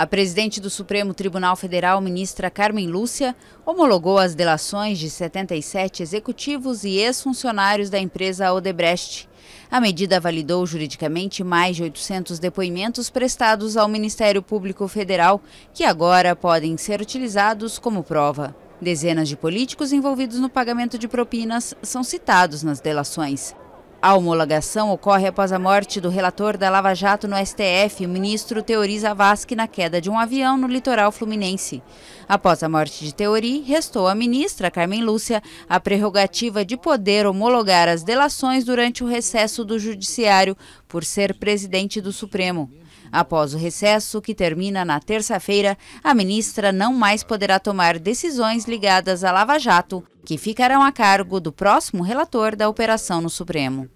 A presidente do Supremo Tribunal Federal, ministra Carmen Lúcia, homologou as delações de 77 executivos e ex-funcionários da empresa Odebrecht. A medida validou juridicamente mais de 800 depoimentos prestados ao Ministério Público Federal, que agora podem ser utilizados como prova. Dezenas de políticos envolvidos no pagamento de propinas são citados nas delações. A homologação ocorre após a morte do relator da Lava Jato no STF, o ministro Teori Zavascki, na queda de um avião no litoral fluminense. Após a morte de Teori, restou à ministra Carmen Lúcia a prerrogativa de poder homologar as delações durante o recesso do Judiciário, por ser presidente do Supremo. Após o recesso, que termina na terça-feira, a ministra não mais poderá tomar decisões ligadas à Lava Jato que ficarão a cargo do próximo relator da operação no Supremo.